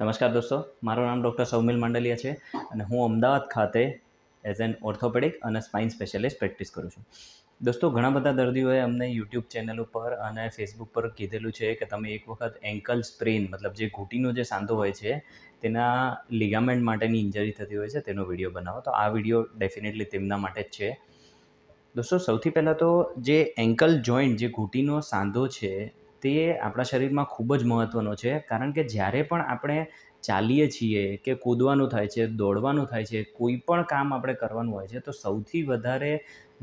નમસ્કાર દોસ્તો મારું નામ ડૉક્ટર સૌમિલ માંડલિયા છે અને હું અમદાવાદ ખાતે એઝ એન ઓર્થોપેડિક અને સ્પાઇન સ્પેશિયાલિસ્ટ પ્રેક્ટિસ કરું છું દોસ્તો ઘણા બધા દર્દીઓએ અમને યુટ્યુબ ચેનલ ઉપર અને ફેસબુક પર કીધેલું છે કે તમે એક વખત એન્કલ સ્પ્રેન મતલબ જે ઘૂંટીનો જે સાંધો હોય છે તેના લિગામેન્ટ માટેની ઇન્જરી થતી હોય છે તેનો વિડીયો બનાવો તો આ વિડીયો ડેફિનેટલી તેમના માટે જ છે દોસ્તો સૌથી પહેલાં તો જે એન્કલ જોઈન્ટ જે ઘૂંટીનો સાંધો છે તે આપણા શરીરમાં ખૂબ જ મહત્ત્વનો છે કારણ કે જ્યારે પણ આપણે ચાલીએ છીએ કે કૂદવાનું થાય છે દોડવાનું થાય છે કોઈ પણ કામ આપણે કરવાનું હોય છે તો સૌથી વધારે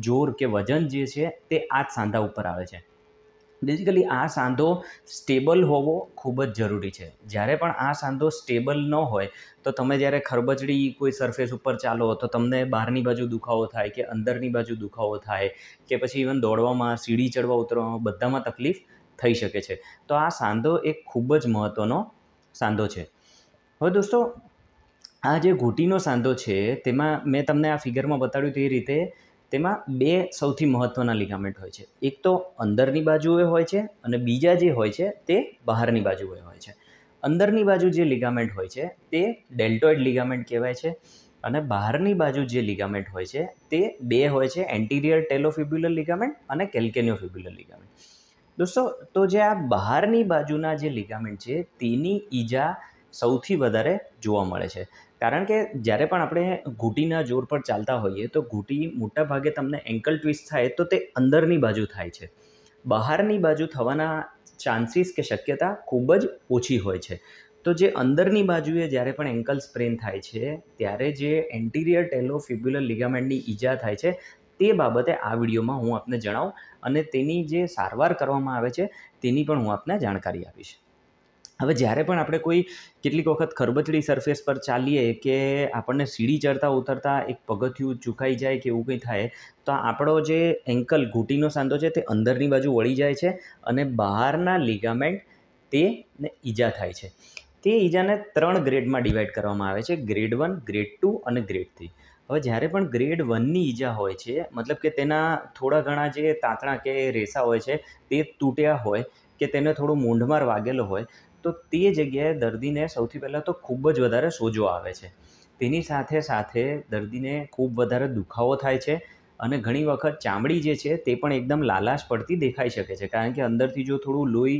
જોર કે વજન જે છે તે આ જ સાંધા ઉપર આવે છે બેઝિકલી આ સાંધો સ્ટેબલ હોવો ખૂબ જ જરૂરી છે જ્યારે પણ આ સાંધો સ્ટેબલ ન હોય તો તમે જ્યારે ખરબચડી કોઈ સરફેસ ઉપર ચાલો તો તમને બહારની બાજુ દુખાવો થાય કે અંદરની બાજુ દુખાવો થાય કે પછી ઇવન દોડવામાં સીડી ચડવા ઉતરવામાં બધામાં તકલીફ થઈ શકે છે તો આ સાંધો એક ખૂબ જ મહત્ત્વનો સાંધો છે હવે દોસ્તો આ જે ઘૂંટીનો સાંધો છે તેમાં મેં તમને આ ફિગરમાં બતાડ્યું તે રીતે તેમાં બે સૌથી મહત્ત્વના લિગામેન્ટ હોય છે એક તો અંદરની બાજુએ હોય છે અને બીજા જે હોય છે તે બહારની બાજુએ હોય છે અંદરની બાજુ જે લિગામેન્ટ હોય છે તે ડેલ્ટોઇડ લિગામેન્ટ કહેવાય છે અને બહારની બાજુ જે લિગામેન્ટ હોય છે તે બે હોય છે એન્ટિરિયર ટેલોફિબ્યુલર લિગામેન્ટ અને કેલ્કેનિયોફિબ્યુલર લિગામેન્ટ દોસ્તો તો જે આ બહારની બાજુના જે લિગામેન્ટ છે તેની ઈજા સૌથી વધારે જોવા મળે છે કારણ કે જ્યારે પણ આપણે ઘૂંટીના જોર પર ચાલતા હોઈએ તો ઘૂંટી મોટા ભાગે તમને એન્કલ ટ્વિસ્ટ થાય તો તે અંદરની બાજુ થાય છે બહારની બાજુ થવાના ચાન્સીસ કે શક્યતા ખૂબ જ ઓછી હોય છે તો જે અંદરની બાજુએ જ્યારે પણ એન્કલ સ્પ્રેન થાય છે ત્યારે જે એન્ટિરિયર ટેલો ફિબ્યુલર લિગામેન્ટની ઈજા થાય છે તે બાબતે આ વિડીયોમાં હું આપને જણાવું અને તેની જે સારવાર કરવામાં આવે છે તેની પણ હું આપને જાણકારી આપીશ હવે જ્યારે પણ આપણે કોઈ કેટલીક વખત ખરબચડી સરફેસ પર ચાલીએ કે આપણને સીડી ચડતા ઉતરતા એક પગથિયું ચૂકાઈ જાય કે એવું કંઈ થાય તો આપણો જે એન્કલ ઘૂંટીનો સાંધો છે તે અંદરની બાજુ વળી જાય છે અને બહારના લિગામેન્ટ તેને ઈજા થાય છે તે ઈજાને ત્રણ ગ્રેડમાં ડિવાઈડ કરવામાં આવે છે ગ્રેડ વન ગ્રેડ ટુ અને ગ્રેડ થ્રી હવે જ્યારે પણ ગ્રેડ વનની ઈજા હોય છે મતલબ કે તેના થોડા ઘણા જે તાંતણા કે રેસા હોય છે તે તૂટ્યા હોય કે તેને થોડો મૂંઢમાર વાગેલો હોય તો તે જગ્યાએ દર્દીને સૌથી પહેલાં તો ખૂબ જ વધારે સોજો આવે છે તેની સાથે સાથે દર્દીને ખૂબ વધારે દુખાવો થાય છે અને ઘણી વખત ચામડી જે છે તે પણ એકદમ લાલાશ પડતી દેખાઈ શકે છે કારણ કે અંદરથી જો થોડું લોહી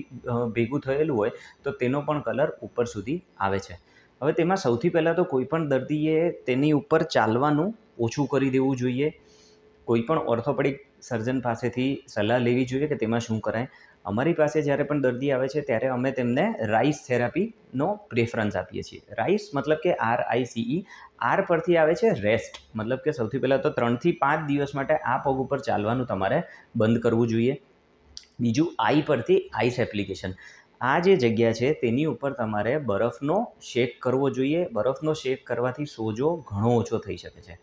ભેગું થયેલું હોય તો તેનો પણ કલર ઉપર સુધી આવે છે હવે તેમાં સૌથી પહેલાં તો કોઈપણ દર્દીએ તેની ઉપર ચાલવાનું ઓછું કરી દેવું જોઈએ કોઈપણ ઓર્થોપેડિક સર્જન પાસેથી સલાહ લેવી જોઈએ કે તેમાં શું કરાય અમારી પાસે જ્યારે પણ દર્દી આવે છે ત્યારે અમે તેમને રાઈસ થેરાપીનો પ્રેફરન્સ આપીએ છીએ રાઈસ મતલબ કે આર આઈ સીઈ આર પરથી આવે છે રેસ્ટ મતલબ કે સૌથી પહેલાં તો ત્રણથી પાંચ દિવસ માટે આ પગ ઉપર ચાલવાનું તમારે બંધ કરવું જોઈએ બીજું આઈ પરથી આઈસ એપ્લિકેશન આ જે જગ્યા છે તેની ઉપર તમારે બરફનો શેક કરવો જોઈએ બરફનો શેક કરવાથી સોજો ઘણો ઓછો થઈ શકે છે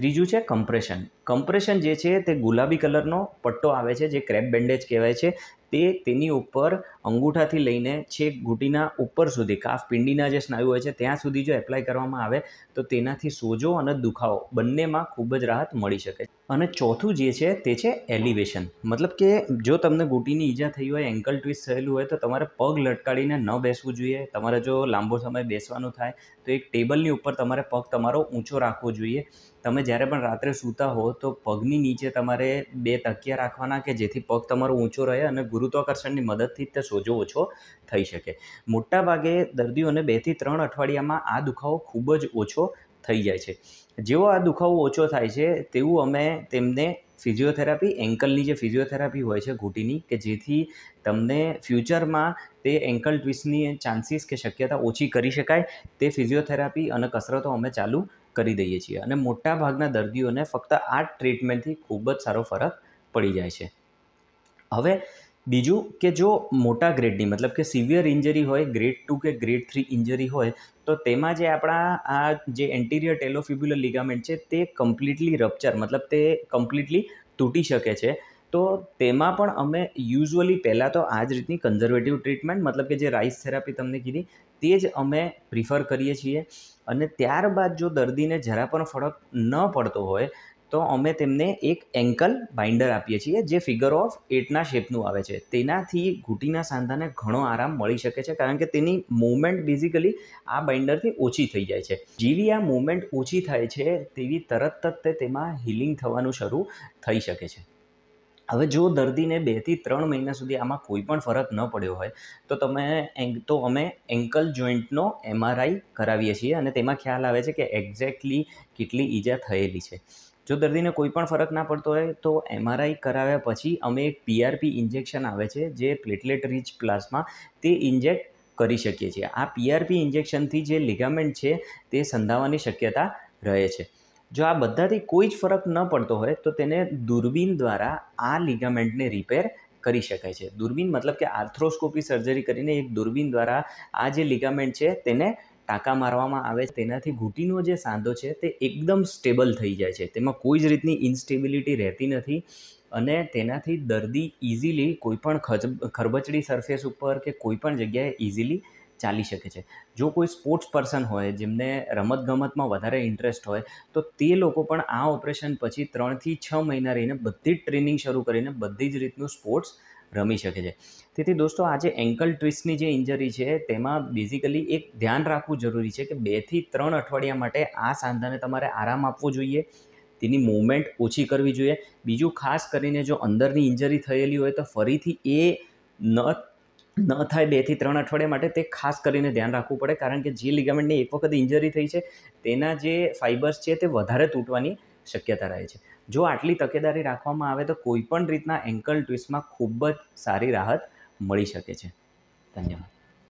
ત્રીજું છે કમ્પ્રેશન કમ્પ્રેશન જે છે તે ગુલાબી કલરનો પટ્ટો આવે છે જે ક્રેપ બેન્ડેજ કહેવાય છે તે તેની ઉપર અંગૂઠાથી લઈને છેક ઘૂંટીના ઉપર સુધી કાફ પિંડીના જે સ્નાયુ હોય છે ત્યાં સુધી જો એપ્લાય કરવામાં આવે તો તેનાથી સોજો અને દુખાવો બંનેમાં ખૂબ જ રાહત મળી શકે છે અને ચોથું જે છે તે છે એલિવેશન મતલબ કે જો તમને ઘૂંટીની ઈજા થઈ હોય એન્કલ ટ્વિસ્ટ થયેલું હોય તો તમારે પગ લટકાડીને ન બેસવું જોઈએ તમારે જો લાંબો સમય બેસવાનું થાય તો એક ટેબલની ઉપર તમારે પગ તમારો ઊંચો રાખવો જોઈએ તમે જ્યારે પણ રાત્રે સૂતા હો તો પગની નીચે તમારે બે તકિયા રાખવાના કે જેથી પગ તમારો ઊંચો રહે અને ગુરુત્વાકર્ષણની મદદથી તે સોજો ઓછો થઈ શકે મોટાભાગે દર્દીઓને બેથી ત્રણ અઠવાડિયામાં આ દુખાવો ખૂબ જ ઓછો થઈ જાય છે જેવો આ દુખાવો ઓછો થાય છે તેવું અમે તેમને ફિઝિયોથેરાપી એન્કલની જે ફિઝિયોથેરાપી હોય છે ઘૂંટીની કે જેથી તમને ફ્યુચરમાં તે એન્કલ ટ્વિસ્ટની ચાન્સીસ કે શક્યતા ઓછી કરી શકાય તે ફિઝિયોથેરાપી અને કસરતો અમે ચાલુ કરી દઈએ છીએ અને મોટાભાગના દર્દીઓને ફક્ત આ ટ્રીટમેન્ટથી ખૂબ જ સારો ફરક પડી જાય છે હવે બીજું કે જો મોટા ગ્રેડની મતલબ કે સિવિયર ઇન્જરી હોય ગ્રેડ ટુ કે ગ્રેડ થ્રી ઇન્જરી હોય તો તેમાં જે આપણા આ જે એન્ટિરિયર ટેલોફિબ્યુલર લિગામેન્ટ છે તે કમ્પ્લીટલી રપ્ચર મતલબ તે કમ્પ્લીટલી તૂટી શકે છે તો તેમાં પણ અમે યુઝ્યુઅલી પહેલાં તો આ જ રીતની કન્ઝર્વેટિવ ટ્રીટમેન્ટ મતલબ કે જે રાઇસ થેરાપી તમને કીધી તે જ અમે પ્રિફર કરીએ છીએ અને ત્યારબાદ જો દર્દીને જરા પણ ફરક ન પડતો હોય તો અમે તેમને એક એન્કલ બાઇન્ડર આપીએ છીએ જે ફિગર ઓફ એટના શેપનું આવે છે તેનાથી ઘૂંટીના સાંધાને ઘણો આરામ મળી શકે છે કારણ કે તેની મૂવમેન્ટ બેઝિકલી આ બાઇન્ડરથી ઓછી થઈ જાય છે જેવી આ મૂવમેન્ટ ઓછી થાય છે તેવી તરત જ તે તેમાં હિલિંગ થવાનું શરૂ થઈ શકે છે હવે જો દર્દીને બેથી ત્રણ મહિના સુધી આમાં કોઈ પણ ફરક ન પડ્યો હોય તો તમે તો અમે એન્કલ જોઈન્ટનો એમઆરઆઈ કરાવીએ છીએ અને તેમાં ખ્યાલ આવે છે કે એક્ઝેક્ટલી કેટલી ઈજા થયેલી છે જો દર્દીને કોઈ પણ ફરક ના પડતો હોય તો એમઆરઆઈ કરાવ્યા પછી અમે એક પીઆરપી ઇન્જેક્શન આવે છે જે પ્લેટલેટ રિચ પ્લાઝમા તે ઇન્જેક્ટ કરી શકીએ છીએ આ પીઆરપી ઇન્જેક્શનથી જે લિગામેન્ટ છે તે સંધાવાની શક્યતા રહે છે જો આ બધાથી કોઈ જ ફરક ન પડતો હોય તો તેને દૂરબીન દ્વારા આ લિગામેન્ટને રિપેર કરી શકાય છે દૂરબીન મતલબ કે આર્થ્રોસ્કોપી સર્જરી કરીને એક દૂરબીન દ્વારા આ જે લિગામેન્ટ છે તેને ટાંકા મારવામાં આવે છે તેનાથી ઘૂંટીનો જે સાંધો છે તે એકદમ સ્ટેબલ થઈ જાય છે તેમાં કોઈ જ રીતની ઇન્સ્ટેબિલિટી રહેતી નથી અને તેનાથી દર્દી ઇઝીલી કોઈ પણ ખચ ખરબચડી સરફેસ ઉપર કે કોઈપણ જગ્યાએ ઇઝીલી ચાલી શકે છે જો કોઈ સ્પોર્ટ્સ પર્સન હોય જેમને રમતગમતમાં વધારે ઇન્ટરેસ્ટ હોય તો તે લોકો પણ આ ઓપરેશન પછી ત્રણથી છ મહિના રહીને બધી જ ટ્રેનિંગ શરૂ કરીને બધી જ રીતનું સ્પોર્ટ્સ રમી શકે છે તેથી દોસ્તો આજે એન્કલ ટ્વિસ્ટની જે ઇન્જરી છે તેમાં બેઝિકલી એક ધ્યાન રાખવું જરૂરી છે કે બેથી ત્રણ અઠવાડિયા માટે આ સાંધાને તમારે આરામ આપવો જોઈએ તેની મૂવમેન્ટ ઓછી કરવી જોઈએ બીજું ખાસ કરીને જો અંદરની ઇન્જરી થયેલી હોય તો ફરીથી એ ન ન થાય બેથી ત્રણ અઠવાડિયા માટે તે ખાસ કરીને ધ્યાન રાખવું પડે કારણ કે જે લિગામેન્ટની એક વખત ઇન્જરી થઈ છે તેના જે ફાઇબર્સ છે તે વધારે તૂટવાની શક્યતા રહે છે જો આટલી તકેદારી રાખવામાં આવે તો કોઈપણ રીતના એન્કલ ટ્વિસ્ટમાં ખૂબ જ સારી રાહત મળી શકે છે ધન્યવાદ